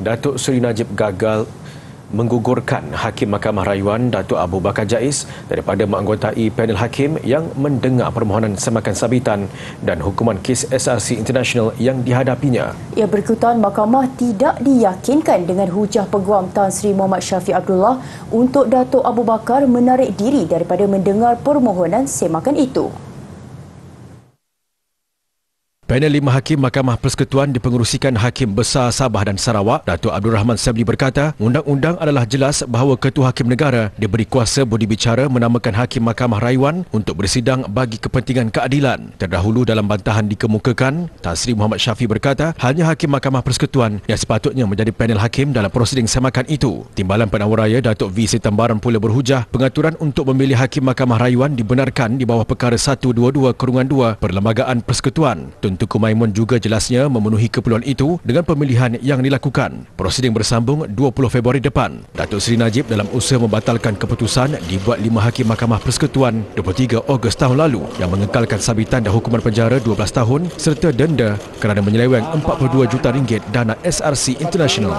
Datuk Seri Najib gagal menggugurkan Hakim Mahkamah Rayuan Datuk Abu Bakar Jais daripada menganggotai panel hakim yang mendengar permohonan semakan sabitan dan hukuman kes SRC International yang dihadapinya. Ia berkutuan mahkamah tidak diyakinkan dengan hujah peguam Tan Sri Muhammad Syafiq Abdullah untuk Datuk Abu Bakar menarik diri daripada mendengar permohonan semakan itu. Panel lima hakim Mahkamah Persekutuan dipengerusikan Hakim Besar Sabah dan Sarawak, Datuk Abdul Rahman Sabli berkata, undang-undang adalah jelas bahawa Ketua Hakim Negara diberi kuasa budi bicara menamakan Hakim Mahkamah Raiwan untuk bersidang bagi kepentingan keadilan. Terdahulu dalam bantahan dikemukakan, Tasri Muhammad Syafi berkata, hanya Hakim Mahkamah Persekutuan yang sepatutnya menjadi panel hakim dalam prosiding semakan itu. Timbalan Penawar Raya Datuk V. Setambaran pula berhujah, pengaturan untuk memilih Hakim Mahkamah Raiwan dibenarkan di bawah perkara 122-2 Perlembagaan Persekutuan. Tentu Tuku Maimun juga jelasnya memenuhi keperluan itu dengan pemilihan yang dilakukan. Prosiding bersambung 20 Februari depan. Datuk Seri Najib dalam usaha membatalkan keputusan dibuat lima hakim Mahkamah Persekutuan 23 Ogos tahun lalu yang mengekalkan sabitan dan hukuman penjara 12 tahun serta denda kerana menyeleweng 42 juta ringgit dana SRC International.